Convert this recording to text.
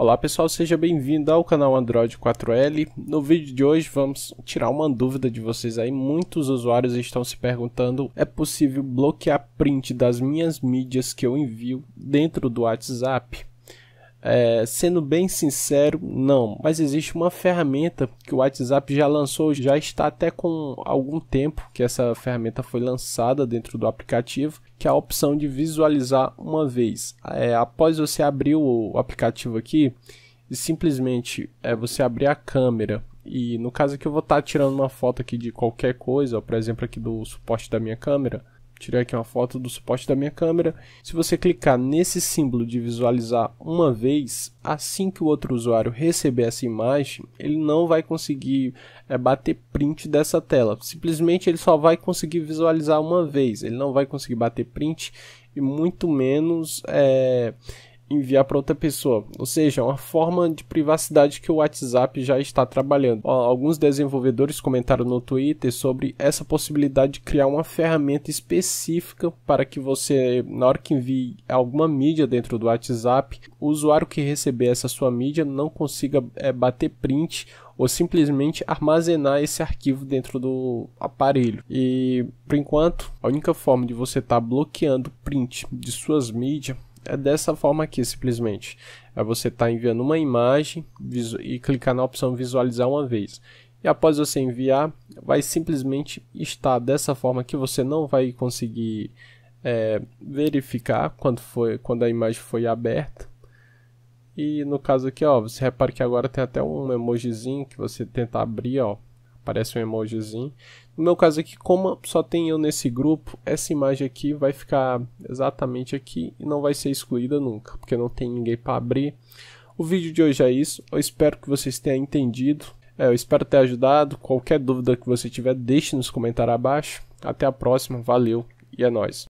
Olá pessoal, seja bem-vindo ao canal Android 4L. No vídeo de hoje vamos tirar uma dúvida de vocês aí. Muitos usuários estão se perguntando: é possível bloquear print das minhas mídias que eu envio dentro do WhatsApp? É, sendo bem sincero, não. Mas existe uma ferramenta que o WhatsApp já lançou, já está até com algum tempo que essa ferramenta foi lançada dentro do aplicativo, que é a opção de visualizar uma vez. É, após você abrir o aplicativo aqui, e simplesmente é, você abrir a câmera. E no caso aqui eu vou estar tá tirando uma foto aqui de qualquer coisa, por exemplo aqui do suporte da minha câmera tirei aqui uma foto do suporte da minha câmera. Se você clicar nesse símbolo de visualizar uma vez, assim que o outro usuário receber essa imagem, ele não vai conseguir é, bater print dessa tela. Simplesmente ele só vai conseguir visualizar uma vez, ele não vai conseguir bater print e muito menos é, enviar para outra pessoa. Ou seja, é uma forma de privacidade que o WhatsApp já está trabalhando. Alguns desenvolvedores comentaram no Twitter sobre essa possibilidade de criar uma ferramenta específica para que você, na hora que envie alguma mídia dentro do WhatsApp, o usuário que receber essa sua mídia não consiga é, bater print ou simplesmente armazenar esse arquivo dentro do aparelho. E por enquanto, a única forma de você estar tá bloqueando print de suas mídias é dessa forma aqui, simplesmente. É você estar tá enviando uma imagem e clicar na opção visualizar uma vez. E após você enviar, vai simplesmente estar dessa forma que você não vai conseguir é, verificar quando, foi, quando a imagem foi aberta. E no caso aqui, ó, você repara que agora tem até um emojizinho que você tenta abrir, ó, aparece um emojizinho. No meu caso aqui, como só tem eu nesse grupo, essa imagem aqui vai ficar exatamente aqui e não vai ser excluída nunca, porque não tem ninguém para abrir. O vídeo de hoje é isso, eu espero que vocês tenham entendido, é, eu espero ter ajudado. Qualquer dúvida que você tiver, deixe nos comentários abaixo. Até a próxima, valeu e é nóis.